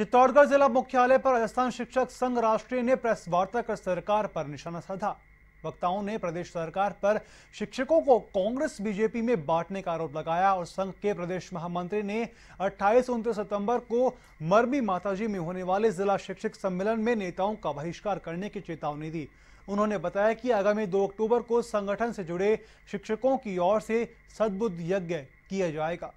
चित्तौड़गढ़ जिला मुख्यालय पर राजस्थान शिक्षक संघ राष्ट्रीय ने प्रेस वार्ता कर सरकार पर निशाना साधा वक्ताओं ने प्रदेश सरकार पर शिक्षकों को कांग्रेस बीजेपी में बांटने का आरोप लगाया और संघ के प्रदेश महामंत्री ने 28 उनतीस सितंबर को मरमी माताजी में होने वाले जिला शिक्षक सम्मेलन में नेताओं का बहिष्कार करने की चेतावनी दी उन्होंने बताया कि आगामी 2 अक्टूबर को संगठन से जुड़े शिक्षकों की ओर से सद्बुद्ध यज्ञ किया जाएगा